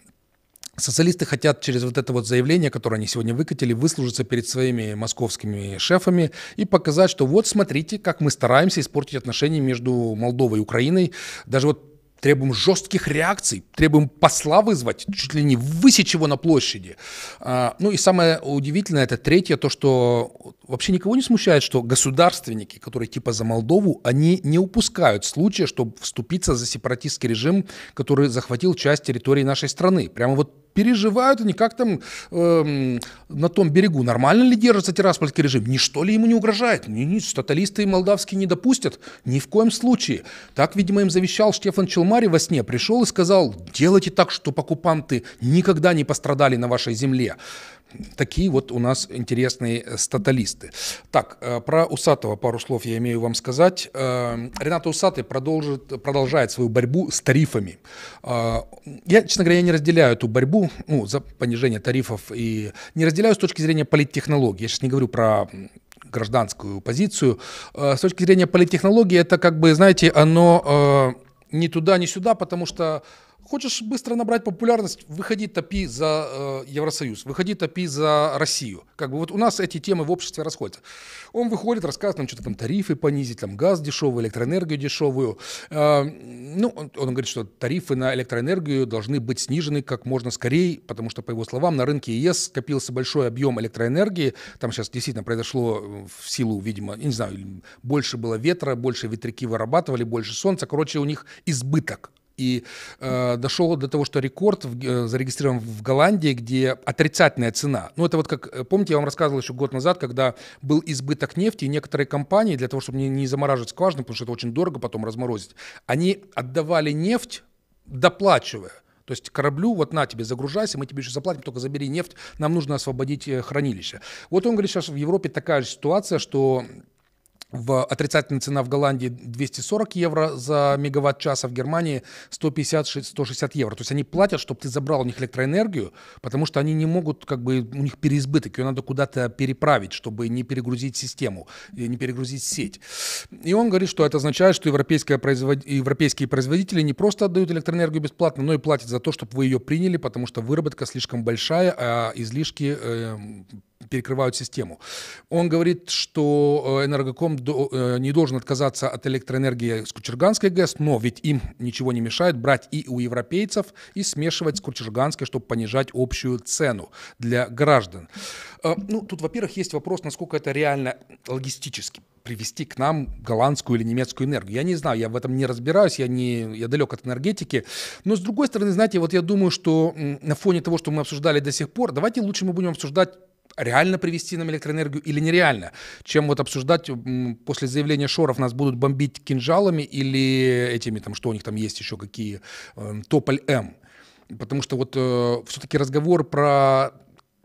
Социалисты хотят через вот это вот заявление, которое они сегодня выкатили, выслужиться перед своими московскими шефами и показать, что вот смотрите, как мы стараемся испортить отношения между Молдовой и Украиной. Даже вот требуем жестких реакций, требуем посла вызвать, чуть ли не высечь его на площади. А, ну и самое удивительное, это третье, то, что вообще никого не смущает, что государственники, которые типа за Молдову, они не упускают случая, чтобы вступиться за сепаратистский режим, который захватил часть территории нашей страны. Прямо вот переживают они, как там э, на том берегу, нормально ли держится терраспольский режим, ничто ли ему не угрожает, ни, ни, статалисты молдавские не допустят, ни в коем случае. Так, видимо, им завещал Штефан Челмари во сне, пришел и сказал, делайте так, чтобы оккупанты никогда не пострадали на вашей земле. Такие вот у нас интересные э, статалисты. Так, э, про Усатого пару слов я имею вам сказать. Э, Рената Усатый продолжит, продолжает свою борьбу с тарифами. Я, честно говоря, я не разделяю эту борьбу ну, за понижение тарифов и не разделяю с точки зрения политтехнологии. Я сейчас не говорю про гражданскую позицию. С точки зрения политтехнологии это как бы, знаете, оно не туда, не сюда, потому что Хочешь быстро набрать популярность, выходи топи за э, Евросоюз, выходи топи за Россию. Как бы вот у нас эти темы в обществе расходятся. Он выходит, рассказывает нам что-то там тарифы понизить, там газ дешевый, электроэнергию дешевую. Э, ну, он, он говорит, что тарифы на электроэнергию должны быть снижены как можно скорее, потому что, по его словам, на рынке ЕС скопился большой объем электроэнергии. Там сейчас действительно произошло э, в силу, видимо, не знаю, больше было ветра, больше ветряки вырабатывали, больше солнца. Короче, у них избыток и э, дошел до того, что рекорд в, э, зарегистрирован в Голландии, где отрицательная цена. Ну, это вот как, э, помните, я вам рассказывал еще год назад, когда был избыток нефти, и некоторые компании для того, чтобы не, не замораживать скважины, потому что это очень дорого потом разморозить, они отдавали нефть, доплачивая. То есть кораблю, вот на тебе, загружайся, мы тебе еще заплатим, только забери нефть, нам нужно освободить э, хранилище. Вот он говорит, сейчас в Европе такая же ситуация, что в отрицательная цена в Голландии 240 евро за мегаватт-час, а в Германии 150-160 евро. То есть они платят, чтобы ты забрал у них электроэнергию, потому что они не могут, как бы, у них переизбыток, ее надо куда-то переправить, чтобы не перегрузить систему, э, не перегрузить сеть. И он говорит, что это означает, что европейские производители не просто отдают электроэнергию бесплатно, но и платят за то, чтобы вы ее приняли, потому что выработка слишком большая, а излишки эм, перекрывают систему. Он говорит, что э, энергоком э, не должен отказаться от электроэнергии с Кучерганской ГЭС, но ведь им ничего не мешает брать и у европейцев, и смешивать с Кучерганской, чтобы понижать общую цену для граждан. Э, ну, тут, во-первых, есть вопрос, насколько это реально логистически привести к нам голландскую или немецкую энергию. Я не знаю, я в этом не разбираюсь, я, не, я далек от энергетики. Но, с другой стороны, знаете, вот я думаю, что на фоне того, что мы обсуждали до сих пор, давайте лучше мы будем обсуждать реально привести нам электроэнергию или нереально, чем вот обсуждать после заявления Шоров нас будут бомбить кинжалами или этими там, что у них там есть еще какие, эм, Тополь-М. Потому что вот э, все-таки разговор про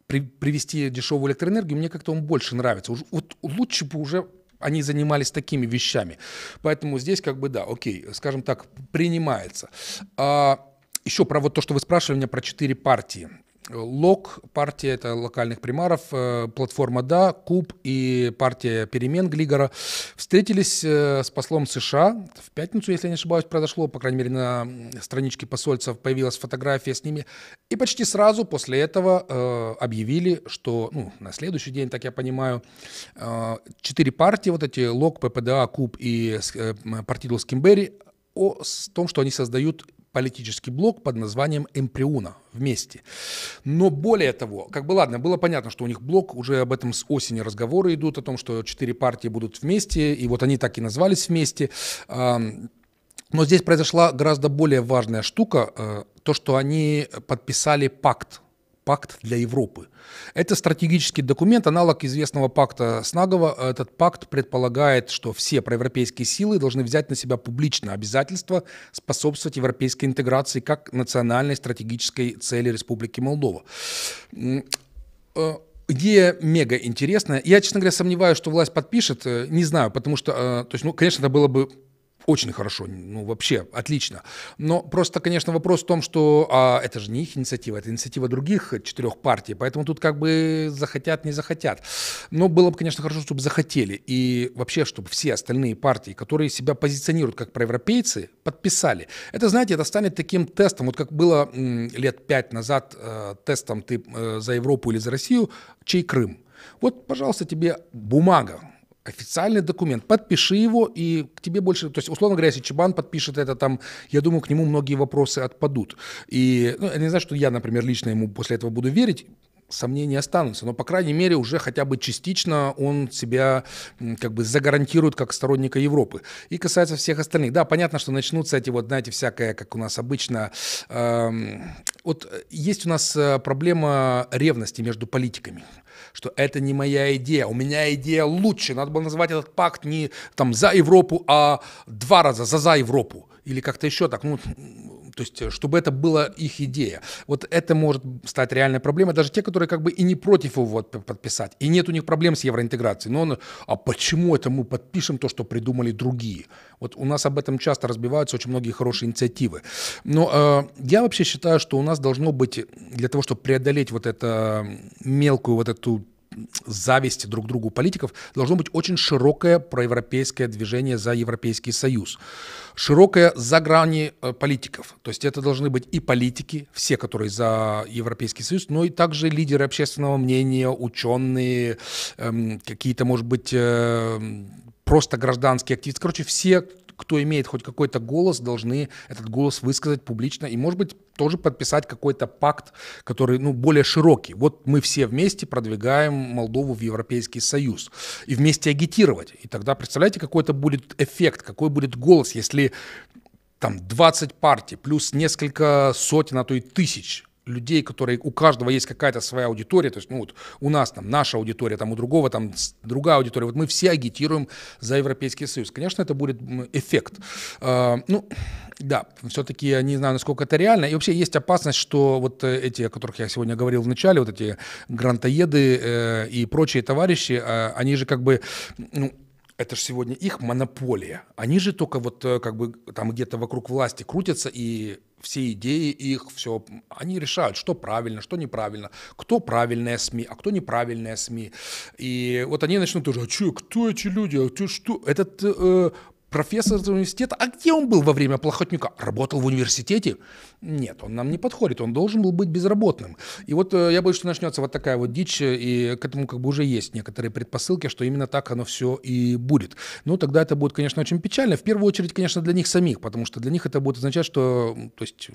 при, привести дешевую электроэнергию, мне как-то он больше нравится. Уж, вот лучше бы уже они занимались такими вещами. Поэтому здесь как бы да, окей, скажем так, принимается. А, еще про вот то, что вы спрашивали меня про четыре партии. ЛОК, партия это локальных примаров, э, платформа «Да», КУБ и партия перемен Глигора встретились э, с послом США. В пятницу, если я не ошибаюсь, произошло, по крайней мере, на страничке посольства появилась фотография с ними. И почти сразу после этого э, объявили, что ну, на следующий день, так я понимаю, четыре партии, вот эти ЛОК, ППДА, КУБ и партиду Скимбери, о том, что они создают политический блок под названием «Эмприуна» вместе. Но более того, как бы ладно, было понятно, что у них блок, уже об этом с осени разговоры идут, о том, что четыре партии будут вместе, и вот они так и назвались вместе. Но здесь произошла гораздо более важная штука, э, то, что они подписали пакт пакт для Европы. Это стратегический документ, аналог известного пакта Снагова. Этот пакт предполагает, что все проевропейские силы должны взять на себя публичное обязательство способствовать европейской интеграции как национальной стратегической цели Республики Молдова. Э, идея мега интересная. Я, честно говоря, сомневаюсь, что власть подпишет. Э, не знаю, потому что, э, то есть, ну, конечно, это было бы очень хорошо, ну вообще отлично. Но просто, конечно, вопрос в том, что а, это же не их инициатива, это инициатива других четырех партий, поэтому тут как бы захотят, не захотят. Но было бы, конечно, хорошо, чтобы захотели, и вообще, чтобы все остальные партии, которые себя позиционируют как проевропейцы, подписали. Это, знаете, это станет таким тестом, вот как было м, лет пять назад э, тестом ты э, за Европу или за Россию, чей Крым. Вот, пожалуйста, тебе бумага, официальный документ, подпиши его, и к тебе больше, то есть, условно говоря, если Чебан подпишет это там, я думаю, к нему многие вопросы отпадут. И ну, я не знаю, что я, например, лично ему после этого буду верить, сомнения останутся, но, по крайней мере, уже хотя бы частично он себя как бы загарантирует как сторонника Европы. И касается всех остальных. Да, понятно, что начнутся эти вот, знаете, всякое, как у нас обычно, эм, вот э, есть у нас э, проблема ревности между политиками что это не моя идея, у меня идея лучше. Надо было называть этот пакт не там за Европу, а два раза за за Европу. Или как-то еще так. Ну, то есть э, чтобы это была их идея. Вот это может стать реальной проблемой. Даже те, которые как бы и не против его подписать, и нет у них проблем с евроинтеграцией. Но он, а почему это мы подпишем то, что придумали другие? Вот у нас об этом часто разбиваются очень многие хорошие инициативы. Но э, я вообще считаю, что у нас должно быть для того, чтобы преодолеть вот это мелкую вот эту зависти друг к другу политиков, должно быть очень широкое проевропейское движение за Европейский Союз. Широкое за грани э, политиков. То есть это должны быть и политики, все, которые за Европейский Союз, но и также лидеры общественного мнения, ученые, эм, какие-то, может быть, эм, просто гражданские активисты. Короче, все, кто имеет хоть какой-то голос, должны этот голос высказать публично и, может быть, тоже подписать какой-то пакт, который ну, более широкий. Вот мы все вместе продвигаем Молдову в Европейский Союз и вместе агитировать. И тогда представляете, какой это будет эффект, какой будет голос, если там 20 партий плюс несколько сотен, а то и тысяч людей, которые у каждого есть какая-то своя аудитория, то есть ну вот у нас там наша аудитория, там у другого там другая аудитория, вот мы все агитируем за Европейский Союз. Конечно, это будет эффект. А, ну, да, все-таки я не знаю, насколько это реально. И вообще есть опасность, что вот э, эти, о которых я сегодня говорил в начале, вот эти грантоеды э, и прочие товарищи, э, они же как бы ну, это же сегодня их монополия. Они же только вот э, как бы там где-то вокруг власти крутятся, и все идеи их, все, они решают, что правильно, что неправильно, кто правильная СМИ, а кто неправильная СМИ. И вот они начнут тоже, а че, кто эти люди, а че, что? Этот э, профессор из университета. А где он был во время плохотника? Работал в университете? Нет, он нам не подходит, он должен был быть безработным. И вот э, я боюсь, что начнется вот такая вот дичь, и к этому как бы уже есть некоторые предпосылки, что именно так оно все и будет. Ну, тогда это будет, конечно, очень печально. В первую очередь, конечно, для них самих, потому что для них это будет означать, что то есть,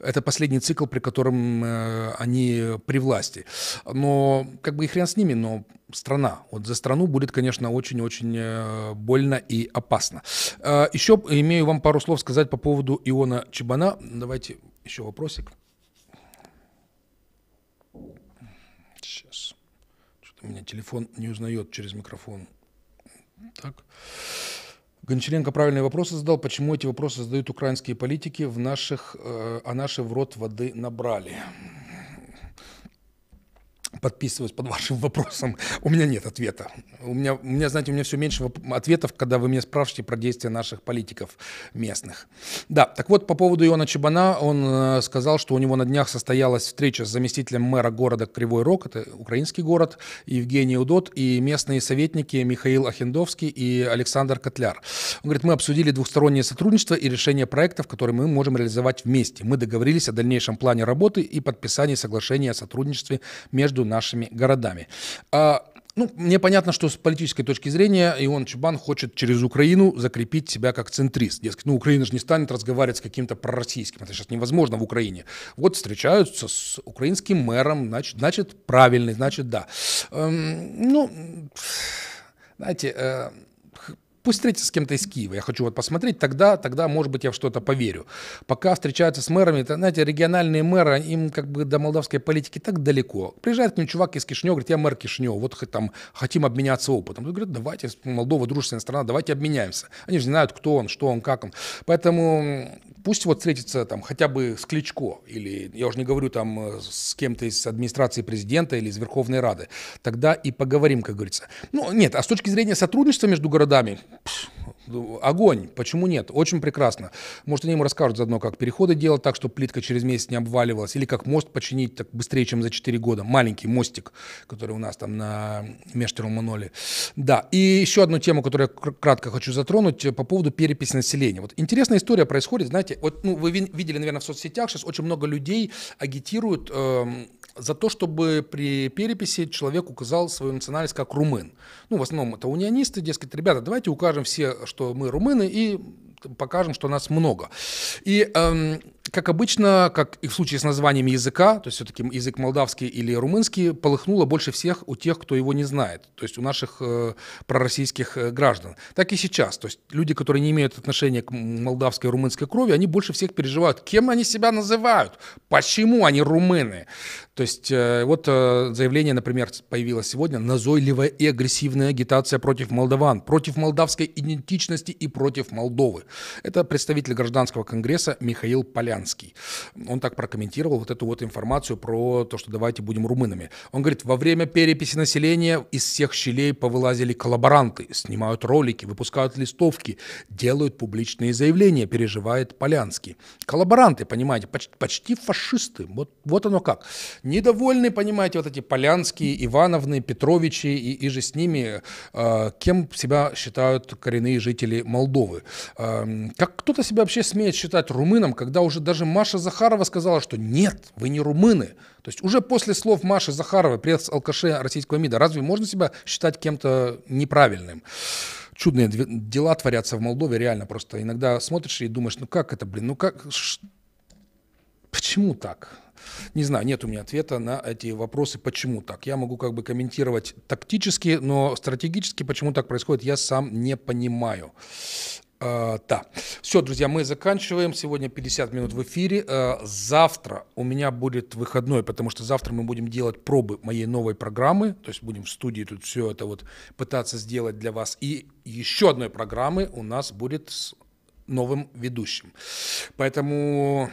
это последний цикл, при котором э, они при власти. Но как бы и хрен с ними, но страна. Вот за страну будет, конечно, очень-очень э, больно и опасно. Э, еще имею вам пару слов сказать по поводу Иона Чебана. Давайте еще вопросик. Сейчас. Что-то у меня телефон не узнает через микрофон. Так. Гончаренко правильные вопросы задал. Почему эти вопросы задают украинские политики в наших, э, а наши в рот воды набрали? подписываюсь под вашим вопросом. У меня нет ответа. У меня, у меня, знаете, у меня все меньше ответов, когда вы меня спрашиваете про действия наших политиков местных. Да, так вот, по поводу Иона Чебана, он э, сказал, что у него на днях состоялась встреча с заместителем мэра города Кривой Рог, это украинский город, Евгений Удот, и местные советники Михаил Ахендовский и Александр Котляр. Он говорит, мы обсудили двухстороннее сотрудничество и решение проектов, которые мы можем реализовать вместе. Мы договорились о дальнейшем плане работы и подписании соглашения о сотрудничестве между нами нашими городами. А, ну, мне понятно, что с политической точки зрения Ион Чубан хочет через Украину закрепить себя как центрист. Дескать, ну, Украина же не станет разговаривать с каким-то пророссийским. Это сейчас невозможно в Украине. Вот встречаются с украинским мэром, значит, значит правильный, значит, да. Эм, ну, знаете, э, Пусть встретится с кем-то из Киева. Я хочу вот посмотреть, тогда, тогда может быть, я в что-то поверю. Пока встречаются с мэрами, это, знаете, региональные мэры, им как бы до молдавской политики так далеко. Приезжает к ним чувак из Кишинева, говорит, я мэр Кишинева, вот хоть там хотим обменяться опытом. Тут говорят, давайте, Молдова дружественная страна, давайте обменяемся. Они же не знают, кто он, что он, как он. Поэтому пусть вот встретится там хотя бы с Кличко, или я уже не говорю там э, с кем-то из администрации президента или из Верховной Рады, тогда и поговорим, как говорится. Ну, нет, а с точки зрения сотрудничества между городами, ну, огонь, почему нет? Очень прекрасно. Может, они ему расскажут заодно, как переходы делать так, чтобы плитка через месяц не обваливалась, или как мост починить так быстрее, чем за 4 года. Маленький мостик, который у нас там на Мештеруманоле. Да, и еще одну тему, которую я кратко хочу затронуть, э, по поводу переписи населения. Вот интересная история происходит, знаете, вот ну, вы видели, наверное, в соцсетях, сейчас очень много людей агитируют э, за то, чтобы при переписи человек указал свою национальность как румын. Ну, в основном это унионисты, дескать, ребята, давайте укажем все, что что мы румыны и покажем, что нас много. И эм, как обычно, как и в случае с названием языка, то есть все-таки язык молдавский или румынский, полыхнуло больше всех у тех, кто его не знает, то есть у наших э, пророссийских э, граждан. Так и сейчас, то есть люди, которые не имеют отношения к молдавской и румынской крови, они больше всех переживают, кем они себя называют, почему они румыны. То есть э, вот э, заявление, например, появилось сегодня, назойливая и агрессивная агитация против молдаван, против молдавской идентичности и против Молдовы. Это представитель гражданского конгресса Михаил Поля. Славянский. Он так прокомментировал вот эту вот информацию про то, что давайте будем румынами. Он говорит, во время переписи населения из всех щелей повылазили коллаборанты, снимают ролики, выпускают листовки, делают публичные заявления, переживает Полянский. Коллаборанты, понимаете, почти, почти фашисты. Вот, вот оно как. Недовольны, понимаете, вот эти Полянские, Ивановны, Петровичи и, и же с ними, э, кем себя считают коренные жители Молдовы. Э, как кто-то себя вообще смеет считать румыном, когда уже даже Маша Захарова сказала, что нет, вы не румыны. То есть уже после слов Маши Захаровой, пресс-алкаше российского МИДа, разве можно себя считать кем-то неправильным? Чудные дела творятся в Молдове, реально. Просто иногда смотришь и думаешь, ну как это, блин, ну как, почему так? Не знаю, нет у меня ответа на эти вопросы, почему так. Я могу как бы комментировать тактически, но стратегически, почему так происходит, я сам не понимаю. А, да. Все, друзья, мы заканчиваем. Сегодня 50 минут в эфире. А, завтра у меня будет выходной, потому что завтра мы будем делать пробы моей новой программы. То есть будем в студии тут все это вот пытаться сделать для вас. И еще одной программы у нас будет с новым ведущим. Поэтому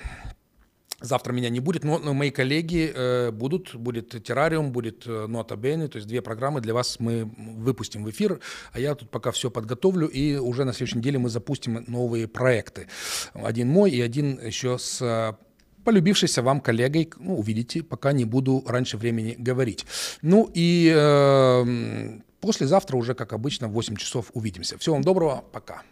Завтра меня не будет, но, но мои коллеги э, будут. Будет террариум, будет э, Нота То есть две программы для вас мы выпустим в эфир. А я тут пока все подготовлю. И уже на следующей неделе мы запустим новые проекты. Один мой и один еще с э, полюбившейся вам коллегой, ну, увидите, пока не буду раньше времени говорить. Ну и э, послезавтра уже, как обычно, в 8 часов увидимся. Всего вам доброго, пока.